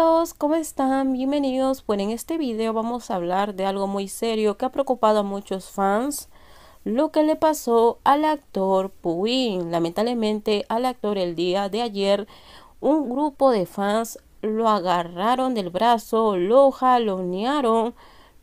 todos, ¿cómo están? Bienvenidos. Bueno, en este video vamos a hablar de algo muy serio que ha preocupado a muchos fans. Lo que le pasó al actor Puin. Lamentablemente al actor el día de ayer un grupo de fans lo agarraron del brazo, lo jalonearon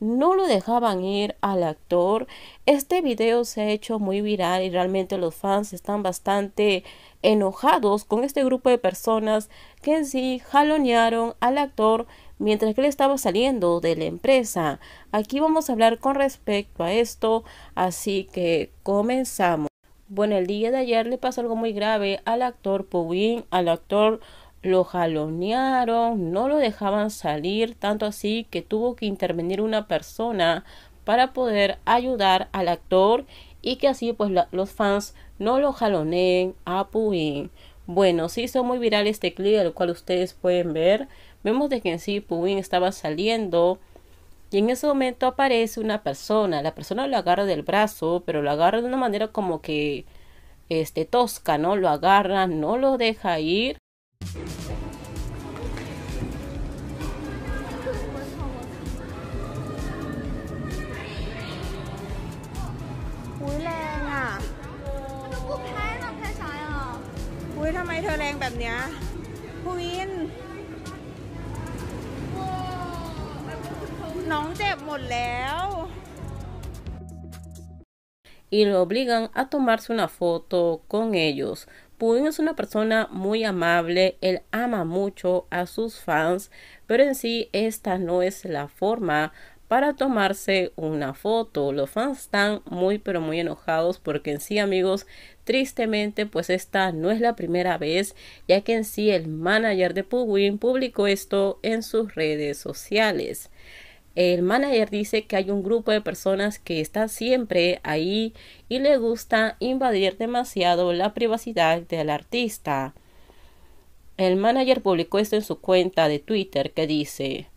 no lo dejaban ir al actor. Este video se ha hecho muy viral y realmente los fans están bastante enojados con este grupo de personas que en sí jalonearon al actor mientras que él estaba saliendo de la empresa. Aquí vamos a hablar con respecto a esto, así que comenzamos. Bueno, el día de ayer le pasó algo muy grave al actor Powin, al actor lo jalonearon, no lo dejaban salir, tanto así que tuvo que intervenir una persona para poder ayudar al actor y que así pues los fans no lo jaloneen, puin Bueno, si hizo muy viral este clip, el cual ustedes pueden ver. Vemos de que en sí Puin estaba saliendo y en ese momento aparece una persona. La persona lo agarra del brazo, pero lo agarra de una manera como que este tosca, ¿no? Lo agarra, no lo deja ir y lo obligan a tomarse una foto con ellos. Pudin es una persona muy amable, él ama mucho a sus fans, pero en sí esta no es la forma para tomarse una foto. Los fans están muy pero muy enojados porque en sí amigos Tristemente, pues esta no es la primera vez, ya que en sí el manager de Puguin publicó esto en sus redes sociales. El manager dice que hay un grupo de personas que están siempre ahí y le gusta invadir demasiado la privacidad del artista. El manager publicó esto en su cuenta de Twitter que dice,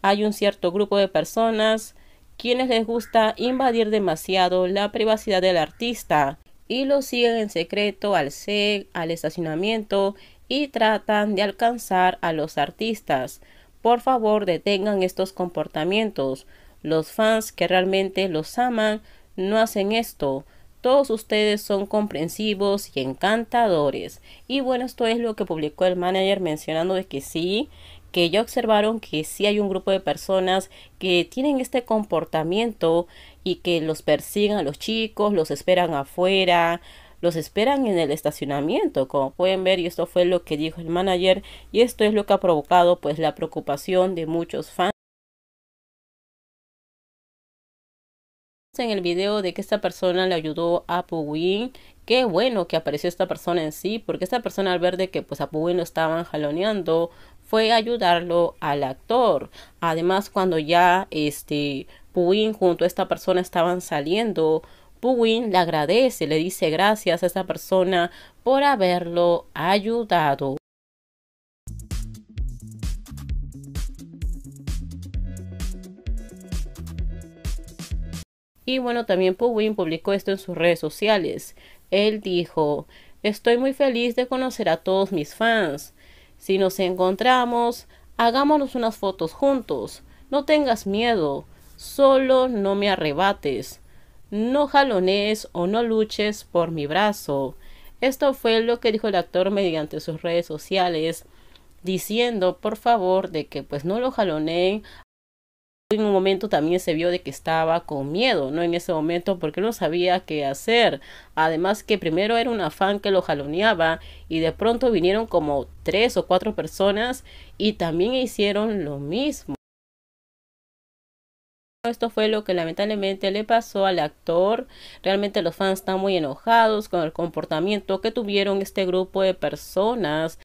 hay un cierto grupo de personas quienes les gusta invadir demasiado la privacidad del artista y lo siguen en secreto al set al estacionamiento y tratan de alcanzar a los artistas. Por favor, detengan estos comportamientos. Los fans que realmente los aman no hacen esto. Todos ustedes son comprensivos y encantadores. Y bueno, esto es lo que publicó el manager mencionando de que sí, que ya observaron que sí hay un grupo de personas que tienen este comportamiento y que los persigan a los chicos, los esperan afuera, los esperan en el estacionamiento, como pueden ver, y esto fue lo que dijo el manager, y esto es lo que ha provocado pues la preocupación de muchos fans. en el video de que esta persona le ayudó a Puguin. Qué bueno que apareció esta persona en sí, porque esta persona al ver de que pues a Puguin lo estaban jaloneando, fue ayudarlo al actor. Además, cuando ya este Puin junto a esta persona estaban saliendo. Puin le agradece, le dice gracias a esta persona por haberlo ayudado. Y bueno, también Puin publicó esto en sus redes sociales. Él dijo, estoy muy feliz de conocer a todos mis fans. Si nos encontramos, hagámonos unas fotos juntos. No tengas miedo, Solo no me arrebates, no jalones o no luches por mi brazo. Esto fue lo que dijo el actor mediante sus redes sociales, diciendo por favor de que pues no lo jaloneen. En un momento también se vio de que estaba con miedo, ¿no? En ese momento porque no sabía qué hacer. Además que primero era un afán que lo jaloneaba y de pronto vinieron como tres o cuatro personas y también hicieron lo mismo. Esto fue lo que lamentablemente le pasó al actor. Realmente los fans están muy enojados con el comportamiento que tuvieron este grupo de personas.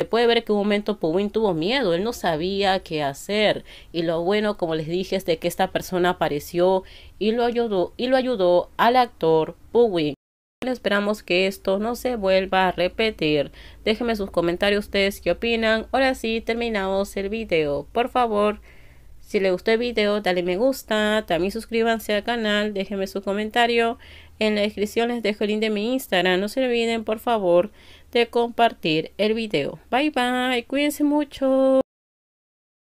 Se puede ver que un momento Powin tuvo miedo, él no sabía qué hacer y lo bueno, como les dije, es de que esta persona apareció y lo ayudó y lo ayudó al actor Powin Esperamos que esto no se vuelva a repetir. Déjenme sus comentarios ustedes qué opinan. Ahora sí, terminamos el video. Por favor, si les gustó el video, dale me gusta. También suscríbanse al canal. Déjenme su comentario. En la descripción les dejo el link de mi Instagram. No se olviden, por favor, de compartir el video. Bye bye. Cuídense mucho.